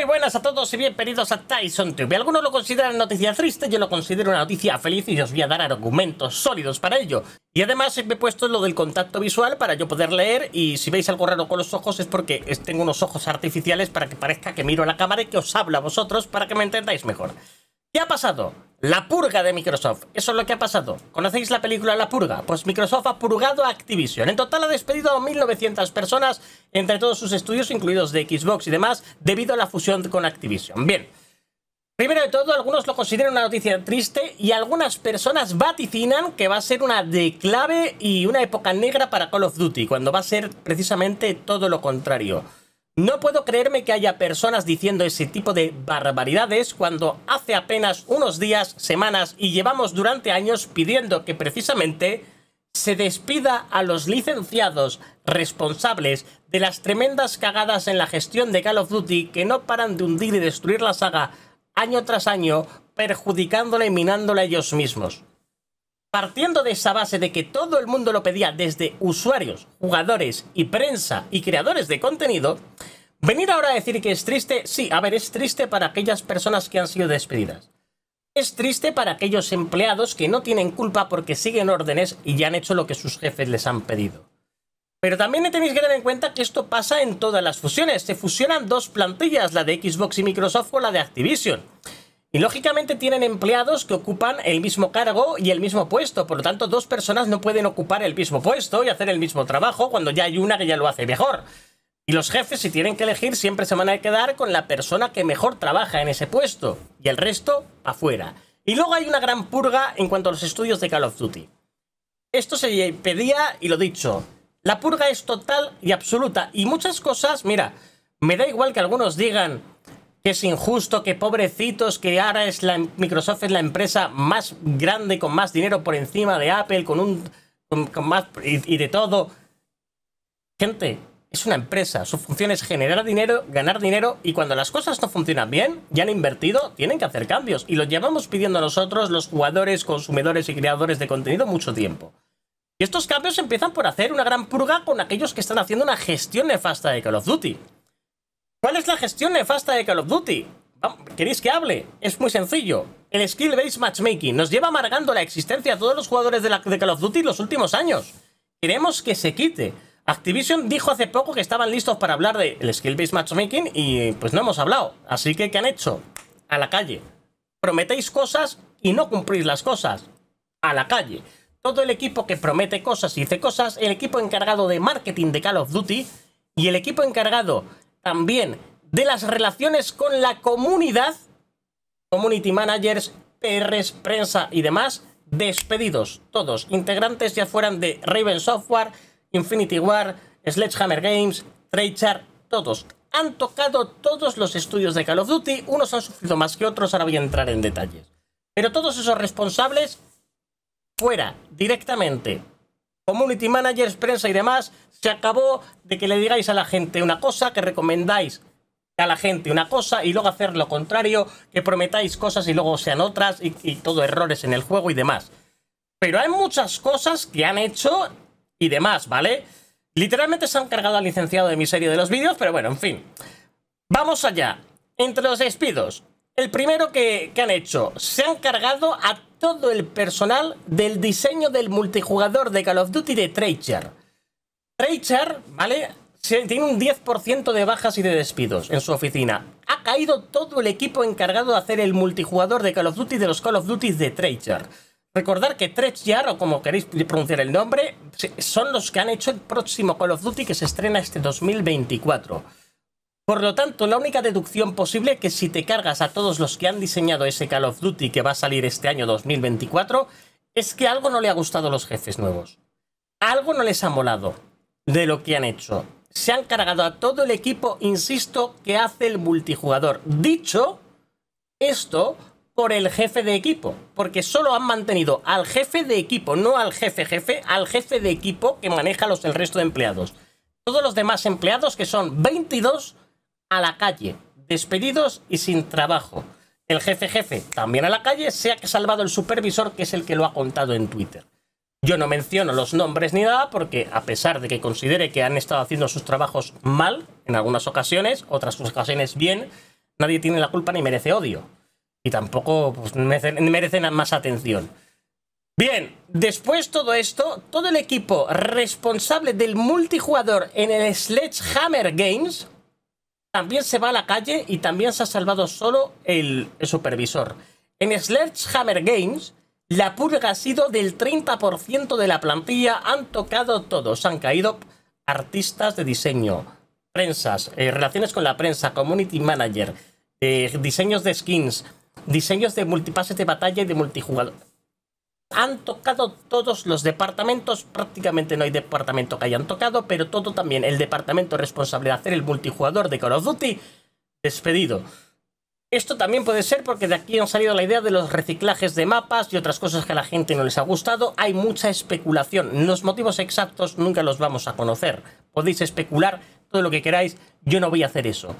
Muy buenas a todos y bienvenidos a Tyson TV. Algunos lo consideran noticia triste, yo lo considero una noticia feliz y os voy a dar argumentos sólidos para ello. Y además me he puesto lo del contacto visual para yo poder leer y si veis algo raro con los ojos es porque tengo unos ojos artificiales para que parezca que miro a la cámara y que os hablo a vosotros para que me entendáis mejor. ¿Qué ha pasado? La purga de Microsoft. Eso es lo que ha pasado. ¿Conocéis la película La Purga? Pues Microsoft ha purgado a Activision. En total ha despedido a 1.900 personas entre todos sus estudios, incluidos de Xbox y demás, debido a la fusión con Activision. Bien. Primero de todo, algunos lo consideran una noticia triste y algunas personas vaticinan que va a ser una clave y una época negra para Call of Duty, cuando va a ser precisamente todo lo contrario. No puedo creerme que haya personas diciendo ese tipo de barbaridades cuando hace apenas unos días, semanas y llevamos durante años pidiendo que precisamente se despida a los licenciados responsables de las tremendas cagadas en la gestión de Call of Duty que no paran de hundir y destruir la saga año tras año, perjudicándola y minándola ellos mismos. Partiendo de esa base de que todo el mundo lo pedía desde usuarios, jugadores y prensa y creadores de contenido, venir ahora a decir que es triste, sí, a ver, es triste para aquellas personas que han sido despedidas. Es triste para aquellos empleados que no tienen culpa porque siguen órdenes y ya han hecho lo que sus jefes les han pedido. Pero también tenéis que tener en cuenta que esto pasa en todas las fusiones. Se fusionan dos plantillas, la de Xbox y Microsoft o la de Activision. Y lógicamente tienen empleados que ocupan el mismo cargo y el mismo puesto, por lo tanto dos personas no pueden ocupar el mismo puesto y hacer el mismo trabajo cuando ya hay una que ya lo hace mejor. Y los jefes si tienen que elegir siempre se van a quedar con la persona que mejor trabaja en ese puesto y el resto afuera. Y luego hay una gran purga en cuanto a los estudios de Call of Duty. Esto se pedía y lo dicho. La purga es total y absoluta y muchas cosas, mira, me da igual que algunos digan que es injusto, que pobrecitos, que ahora es la, Microsoft es la empresa más grande, con más dinero por encima de Apple, con un. con, más. Y, de todo. Gente, es una empresa. Su función es generar dinero, ganar dinero, y cuando las cosas no funcionan bien, ya han invertido, tienen que hacer cambios. Y los llevamos pidiendo a nosotros, los jugadores, consumidores y creadores de contenido, mucho tiempo. Y estos cambios empiezan por hacer una gran purga con aquellos que están haciendo una gestión nefasta de Call of Duty. ¿Cuál es la gestión nefasta de Call of Duty? ¿Queréis que hable? Es muy sencillo. El skill-based matchmaking nos lleva amargando la existencia de todos los jugadores de, Call of Duty los últimos años. Queremos que se quite. Activision dijo hace poco que estaban listos para hablar del skill-based matchmaking y pues no hemos hablado. Así que, ¿qué han hecho? A la calle. Prometéis cosas y no cumplís las cosas. A la calle. Todo el equipo que promete cosas y hace cosas, el equipo encargado de marketing de Call of Duty y el equipo encargado también de las relaciones con la comunidad, community managers, PRs, prensa y demás, despedidos todos, integrantes ya fueran de Raven Software, Infinity War, Sledgehammer Games, Treychar, todos. Han tocado todos los estudios de Call of Duty, unos han sufrido más que otros, ahora voy a entrar en detalles. Pero todos esos responsables fuera directamente community managers, prensa y demás, se acabó de que le digáis a la gente una cosa, que recomendáis a la gente una cosa y luego hacer lo contrario, que prometáis cosas y luego sean otras y, todo errores en el juego y demás. Pero hay muchas cosas que han hecho y demás, ¿vale? Literalmente se han cargado al licenciado de mi serie de los vídeos, pero bueno, en fin. Vamos allá. Entre los despidos, el primero que, que han hecho, se han cargado a todo el personal del diseño del multijugador de Call of Duty de Treyarch. Treyarch, ¿vale? Tiene un 10% de bajas y de despidos en su oficina. Ha caído todo el equipo encargado de hacer el multijugador de Call of Duty de los Call of Duty de Treyarch. Recordad que Treyarch, o como queréis pronunciar el nombre, son los que han hecho el próximo Call of Duty que se estrena este 2024. Por lo tanto, la única deducción posible es que si te cargas a todos los que han diseñado ese Call of Duty que va a salir este año 2024, es que algo no le ha gustado a los jefes nuevos. Algo no les ha molado de lo que han hecho. Se han cargado a todo el equipo, insisto, que hace el multijugador. Dicho esto por el jefe de equipo, porque solo han mantenido al jefe de equipo, no al jefe jefe, al jefe de equipo que maneja los, el resto de empleados. Todos los demás empleados, que son 22, a la calle, despedidos y sin trabajo. El jefe jefe también a la calle, sea que salvado el supervisor, que es el que lo ha contado en Twitter. Yo no menciono los nombres ni nada porque a pesar de que considere que han estado haciendo sus trabajos mal en algunas ocasiones, otras ocasiones bien, nadie tiene la culpa ni merece odio. Y tampoco pues, merecen, más atención. Bien, después todo esto, todo el equipo responsable del multijugador en el Sledgehammer Games, también se va a la calle y también se ha salvado solo el, supervisor. En Hammer Games, la purga ha sido del 30% de la plantilla, han tocado todos, han caído artistas de diseño, prensas, eh, relaciones con la prensa, community manager, eh, diseños de skins, diseños de multipases de batalla y de multijugador han tocado todos los departamentos, prácticamente no hay departamento que hayan tocado, pero todo también, el departamento responsable de hacer el multijugador de Call of Duty, despedido. Esto también puede ser porque de aquí han salido la idea de los reciclajes de mapas y otras cosas que a la gente no les ha gustado. Hay mucha especulación. Los motivos exactos nunca los vamos a conocer. Podéis especular todo lo que queráis. Yo no voy a hacer eso.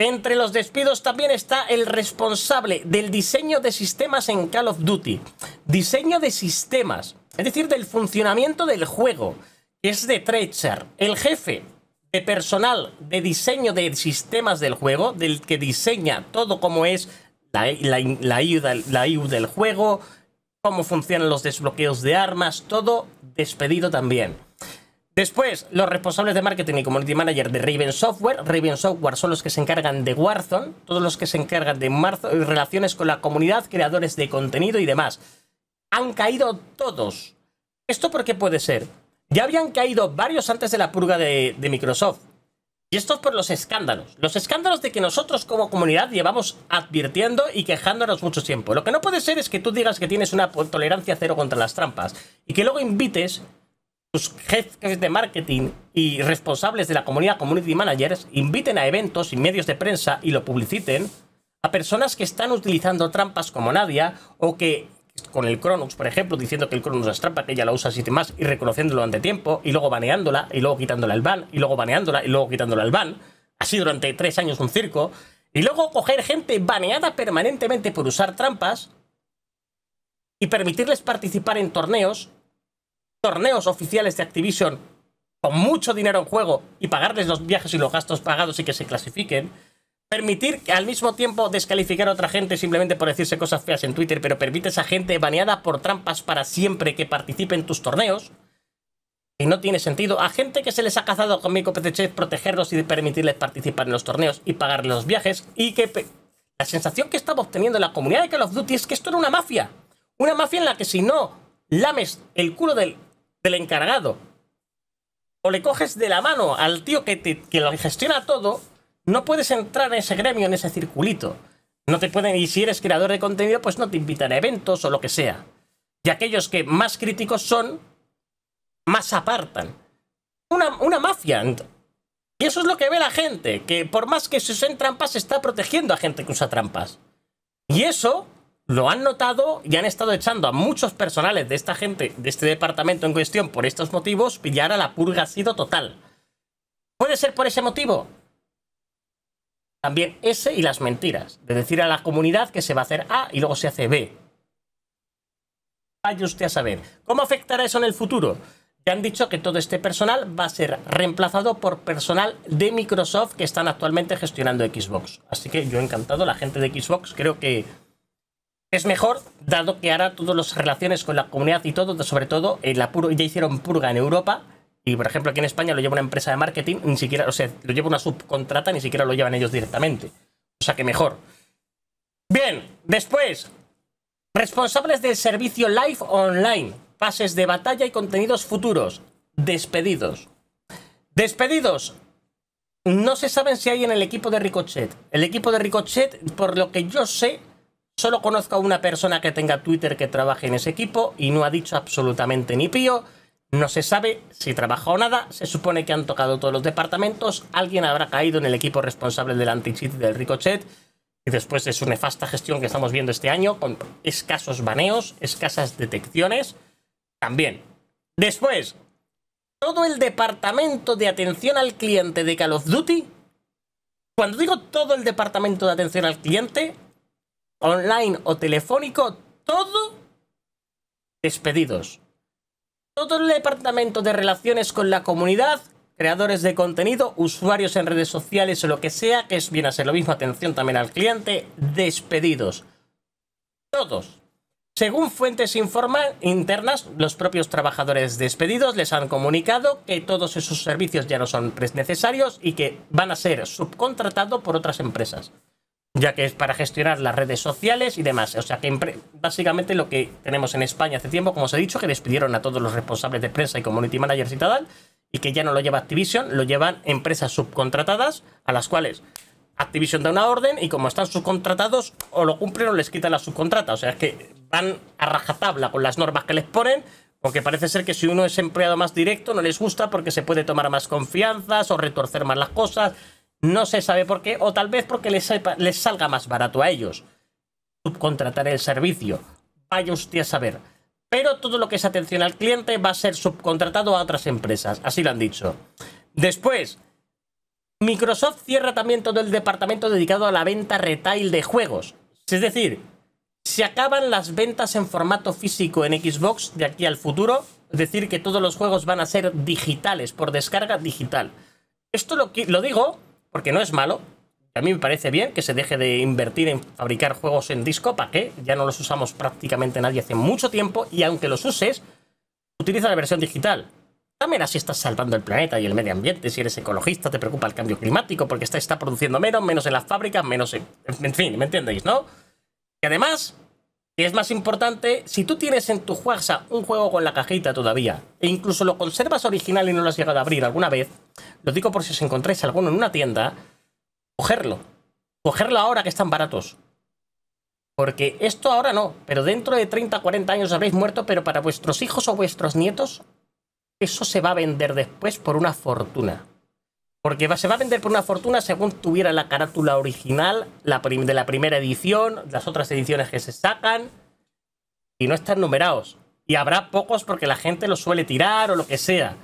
Entre los despidos también está el responsable del diseño de sistemas en Call of Duty. Diseño de sistemas, es decir, del funcionamiento del juego, que es de Treacher, el jefe de personal de diseño de sistemas del juego, del que diseña todo como es la, la, la IU del juego, cómo funcionan los desbloqueos de armas, todo despedido también. Después, los responsables de marketing y community manager de Raven Software. Raven Software son los que se encargan de Warzone, todos los que se encargan de marzo, eh, relaciones con la comunidad, creadores de contenido y demás. Han caído todos. ¿Esto por qué puede ser? Ya habían caído varios antes de la purga de, de Microsoft. Y esto es por los escándalos. Los escándalos de que nosotros como comunidad llevamos advirtiendo y quejándonos mucho tiempo. Lo que no puede ser es que tú digas que tienes una tolerancia cero contra las trampas y que luego invites sus jefes de marketing y responsables de la comunidad community managers inviten a eventos y medios de prensa y lo publiciten a personas que están utilizando trampas como Nadia o que con el Cronux, por ejemplo, diciendo que el Cronus es trampa, que ella la usa así y demás, y reconociéndolo ante tiempo, y luego baneándola, y luego quitándola el ban, y luego baneándola, y luego quitándola el ban, así durante tres años un circo, y luego coger gente baneada permanentemente por usar trampas y permitirles participar en torneos torneos oficiales de Activision con mucho dinero en juego y pagarles los viajes y los gastos pagados y que se clasifiquen, permitir que al mismo tiempo descalificar a otra gente simplemente por decirse cosas feas en Twitter, pero permites a gente baneada por trampas para siempre que participe en tus torneos, y no tiene sentido. A gente que se les ha cazado con competencia protegerlos y permitirles participar en los torneos y pagarles los viajes, y que la sensación que estamos teniendo en la comunidad de Call of Duty es que esto era una mafia. Una mafia en la que si no lames el culo del del encargado. O le coges de la mano al tío que, que lo gestiona todo, no puedes entrar en ese gremio, en ese circulito. No te pueden, y si eres creador de contenido, pues no te invitan a eventos o lo que sea. Y aquellos que más críticos son, más apartan. Una, una mafia. Y eso es lo que ve la gente, que por más que se usen trampas, está protegiendo a gente que usa trampas. Y eso lo han notado y han estado echando a muchos personales de esta gente, de este departamento en cuestión, por estos motivos, y ahora la purga ha sido total. ¿Puede ser por ese motivo? También ese y las mentiras, de decir a la comunidad que se va a hacer A y luego se hace B. Vaya usted a saber. ¿Cómo afectará eso en el futuro? Ya han dicho que todo este personal va a ser reemplazado por personal de Microsoft que están actualmente gestionando Xbox. Así que yo he encantado, la gente de Xbox creo que es mejor, dado que ahora todas las relaciones con la comunidad y todo, sobre todo, en eh, la ya hicieron purga en Europa. Y por ejemplo, aquí en España lo lleva una empresa de marketing, ni siquiera, o sea, lo lleva una subcontrata, ni siquiera lo llevan ellos directamente. O sea que mejor. Bien, después, responsables del servicio live online, pases de batalla y contenidos futuros, despedidos. Despedidos, no se saben si hay en el equipo de Ricochet. El equipo de Ricochet, por lo que yo sé, Solo conozco a una persona que tenga Twitter que trabaje en ese equipo y no ha dicho absolutamente ni pío. No se sabe si trabaja o nada. Se supone que han tocado todos los departamentos. Alguien habrá caído en el equipo responsable del anti-cheat del Ricochet. Y después de su nefasta gestión que estamos viendo este año, con escasos baneos, escasas detecciones, también. Después, todo el departamento de atención al cliente de Call of Duty. Cuando digo todo el departamento de atención al cliente, online o telefónico, todo despedidos. Todo el departamento de relaciones con la comunidad, creadores de contenido, usuarios en redes sociales o lo que sea, que es bien hacer lo mismo, atención también al cliente, despedidos. Todos. Según fuentes informa, internas, los propios trabajadores despedidos les han comunicado que todos esos servicios ya no son necesarios y que van a ser subcontratados por otras empresas ya que es para gestionar las redes sociales y demás. O sea que básicamente lo que tenemos en España hace tiempo, como os he dicho, que despidieron a todos los responsables de prensa y community managers y tal, y que ya no lo lleva Activision, lo llevan empresas subcontratadas a las cuales Activision da una orden y como están subcontratados o lo cumplen o les quitan la subcontrata. O sea, que van a rajatabla con las normas que les ponen porque parece ser que si uno es empleado más directo no les gusta porque se puede tomar más confianzas o retorcer más las cosas. No se sabe por qué, o tal vez porque les, salga más barato a ellos subcontratar el servicio. Vaya usted a saber. Pero todo lo que es atención al cliente va a ser subcontratado a otras empresas, así lo han dicho. Después, Microsoft cierra también todo el departamento dedicado a la venta retail de juegos. Es decir, se acaban las ventas en formato físico en Xbox de aquí al futuro, es decir, que todos los juegos van a ser digitales, por descarga digital. Esto lo digo porque no es malo. A mí me parece bien que se deje de invertir en fabricar juegos en disco, ¿para qué? Ya no los usamos prácticamente nadie hace mucho tiempo y aunque los uses, utiliza la versión digital. También así estás salvando el planeta y el medio ambiente. Si eres ecologista, te preocupa el cambio climático porque está, está produciendo menos, menos en las fábricas, menos en... En fin, ¿me entendéis, no? Y además, y es más importante, si tú tienes en tu casa un juego con la cajita todavía, e incluso lo conservas original y no lo has llegado a abrir alguna vez, lo digo por si os encontráis alguno en una tienda, cogerlo. Cogerlo ahora que están baratos. Porque esto ahora no, pero dentro de 30, 40 años habréis muerto, pero para vuestros hijos o vuestros nietos, eso se va a vender después por una fortuna. Porque se va a vender por una fortuna según tuviera la carátula original de la primera edición, las otras ediciones que se sacan. Y no están numerados. Y habrá pocos porque la gente los suele tirar o lo que sea.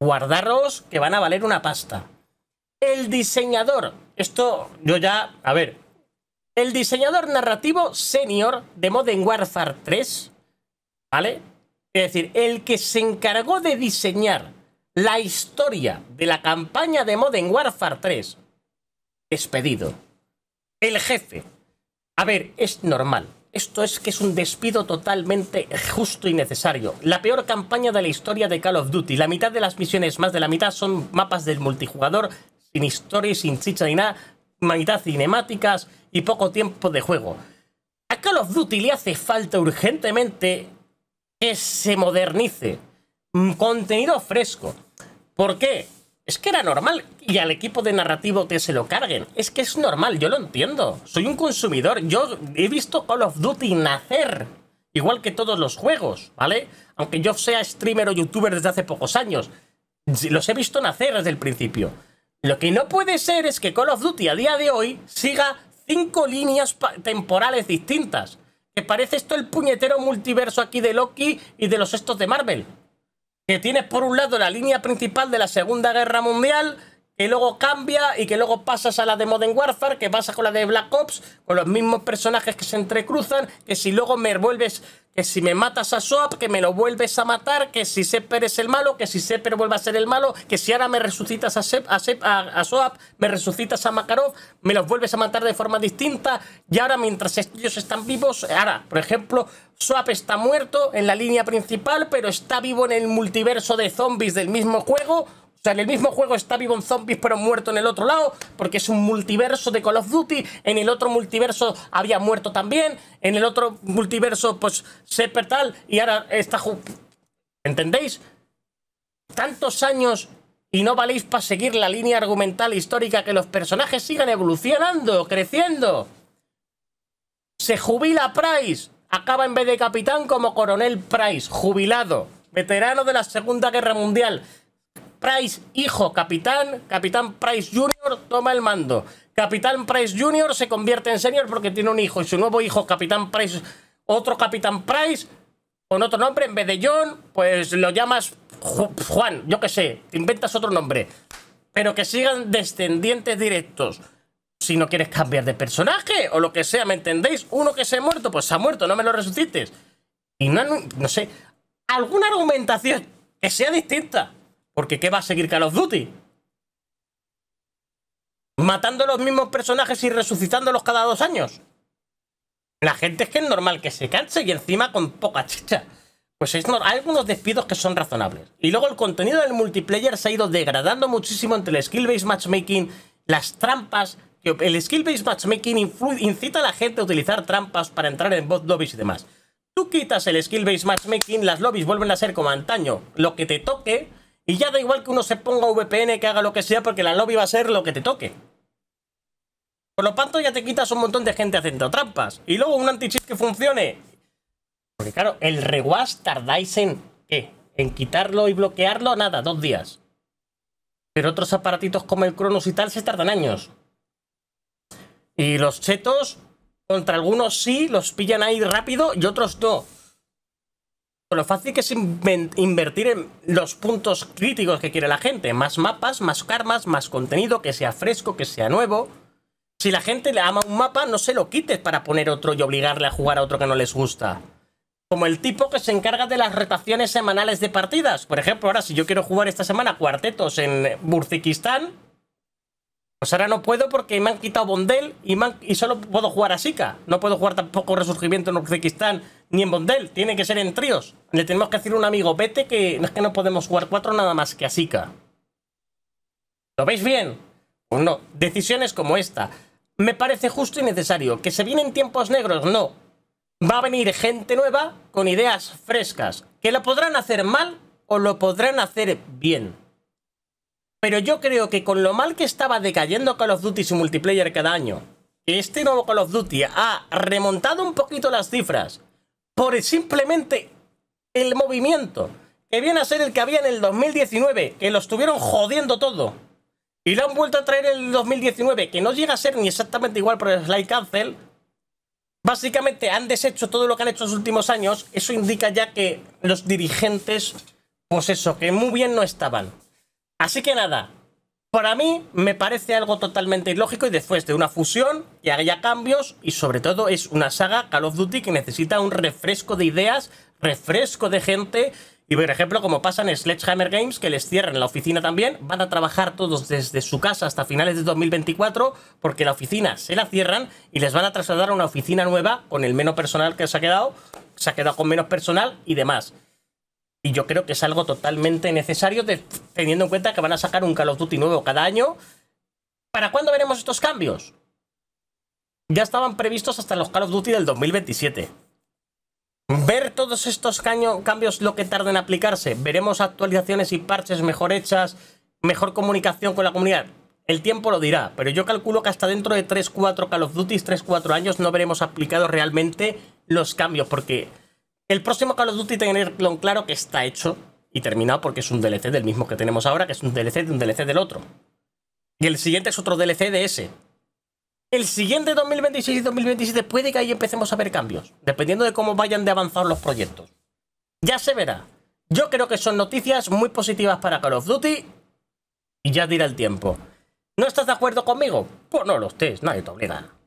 Guardaros que van a valer una pasta. El diseñador. Esto yo ya... A ver. El diseñador narrativo senior de Modern Warfare 3. ¿Vale? Es decir, el que se encargó de diseñar la historia de la campaña de Modern Warfare 3. Despedido. El jefe. A ver, es normal. Esto es que es un despido totalmente justo y necesario. La peor campaña de la historia de Call of Duty. La mitad de las misiones, más de la mitad, son mapas del multijugador, sin historia, sin chicha ni nada, mitad cinemáticas y poco tiempo de juego. A Call of Duty le hace falta urgentemente que se modernice, Mm, contenido fresco. ¿Por qué? Es que era normal. Y al equipo de narrativo que se lo carguen. Es que es normal, yo lo entiendo. Soy un consumidor. Yo he visto Call of Duty nacer. Igual que todos los juegos, ¿vale? Aunque yo sea streamer o youtuber desde hace pocos años. Los he visto nacer desde el principio. Lo que no puede ser es que Call of Duty a día de hoy siga cinco líneas temporales distintas. Que parece esto el puñetero multiverso aquí de Loki y de los estos de Marvel que tienes por un lado la línea principal de la Segunda Guerra Mundial, que luego cambia y que luego pasas a la de Modern Warfare, que pasa con la de Black Ops, con los mismos personajes que se entrecruzan, que si luego me vuelves, que si me matas a Swap, que me lo vuelves a matar, que si Sepper es el malo, que si Sepper vuelve a ser el malo, que si ahora me resucitas a, a, a, a me resucitas a Makarov, me los vuelves a matar de forma distinta, y ahora mientras ellos están vivos, ahora, por ejemplo, Swap está muerto en la línea principal, pero está vivo en el multiverso de zombies del mismo juego, o sea, en el mismo juego está vivo un zombies pero muerto en el otro lado, porque es un multiverso de Call of Duty, en el otro multiverso había muerto también, en el otro multiverso pues Sepper tal, y ahora está... ¿Entendéis? Tantos años y no valéis para seguir la línea argumental histórica que los personajes sigan evolucionando, creciendo. Se jubila Price, acaba en vez de capitán como coronel Price, jubilado, veterano de la Segunda Guerra Mundial. Price, hijo, capitán, capitán Price Jr. toma el mando. Capitán Price Jr. se convierte en señor porque tiene un hijo y su nuevo hijo, capitán Price, otro capitán Price, con otro nombre, en vez de John, pues lo llamas Juan, yo qué sé, inventas otro nombre. Pero que sigan descendientes directos. Si no quieres cambiar de personaje o lo que sea, ¿me entendéis? Uno que se ha muerto, pues se ha muerto, no me lo resucites. Y no, no sé, alguna argumentación que sea distinta. Porque ¿qué va a seguir Call of Duty? Matando los mismos personajes y resucitándolos cada dos años. La gente es que es normal que se canse y encima con poca chicha. Pues es hay algunos despidos que son razonables. Y luego el contenido del multiplayer se ha ido degradando muchísimo entre el skill-based matchmaking, las trampas. El skill-based matchmaking incita a la gente a utilizar trampas para entrar en bot lobbies y demás. Tú quitas el skill-based matchmaking, las lobbies vuelven a ser como antaño. Lo que te toque y ya da igual que uno se ponga VPN, que haga lo que sea, porque la lobby va a ser lo que te toque. Por lo tanto, ya te quitas un montón de gente haciendo trampas. Y luego un anti-cheat que funcione. Porque claro, el rewash tardáis en, ¿qué? En quitarlo y bloquearlo, nada, dos días. Pero otros aparatitos como el Cronos y tal se tardan años. Y los chetos, contra algunos sí, los pillan ahí rápido y otros no lo fácil que es invertir en los puntos críticos que quiere la gente. Más mapas, más karmas, más contenido, que sea fresco, que sea nuevo. Si la gente le ama un mapa, no se lo quites para poner otro y obligarle a jugar a otro que no les gusta. Como el tipo que se encarga de las rotaciones semanales de partidas. Por ejemplo, ahora si yo quiero jugar esta semana cuartetos en Burzikistán, pues ahora no puedo porque me han quitado Bondel y, solo puedo jugar a Sika. No puedo jugar tampoco Resurgimiento en Uzbekistán ni en Bondel. Tiene que ser en tríos. Le tenemos que decir un amigo, vete que es que no podemos jugar cuatro nada más que a Sika. ¿Lo veis bien? Pues no. Decisiones como esta. Me parece justo y necesario. ¿Que se vienen tiempos negros? No. Va a venir gente nueva con ideas frescas. ¿Que lo podrán hacer mal o lo podrán hacer bien? Pero yo creo que con lo mal que estaba decayendo Call of Duty su multiplayer cada año, este nuevo Call of Duty ha remontado un poquito las cifras por simplemente el movimiento, que viene a ser el que había en el 2019, que lo estuvieron jodiendo todo. Y lo han vuelto a traer en el 2019, que no llega a ser ni exactamente igual por el Slide Cancel. Básicamente han deshecho todo lo que han hecho los últimos años. Eso indica ya que los dirigentes, pues eso, que muy bien no estaban. Así que nada, para mí me parece algo totalmente ilógico y después de una fusión que haya cambios y sobre todo es una saga Call of Duty que necesita un refresco de ideas, refresco de gente y por ejemplo como pasa en Sledgehammer Games que les cierran la oficina también, van a trabajar todos desde su casa hasta finales de 2024 porque la oficina se la cierran y les van a trasladar a una oficina nueva con el menos personal que se ha quedado, se ha quedado con menos personal y demás. Y yo creo que es algo totalmente necesario teniendo en cuenta que van a sacar un Call of Duty nuevo cada año. ¿Para cuándo veremos estos cambios? Ya estaban previstos hasta los Call of Duty del 2027. Ver todos estos cambios, lo que tarda en aplicarse. Veremos actualizaciones y parches mejor hechas, mejor comunicación con la comunidad. El tiempo lo dirá, pero yo calculo que hasta dentro de 3-4 Call of Duty, 3-4 años, no veremos aplicados realmente los cambios, porque el próximo Call of Duty tenerlo claro que está hecho y terminado porque es un DLC del mismo que tenemos ahora, que es un DLC de un DLC del otro. Y el siguiente es otro DLC de ese. El siguiente 2026 y 2027 puede que ahí empecemos a ver cambios, dependiendo de cómo vayan de avanzar los proyectos. Ya se verá. Yo creo que son noticias muy positivas para Call of Duty y ya dirá el tiempo. ¿No estás de acuerdo conmigo? Pues no lo estés, nadie te obliga.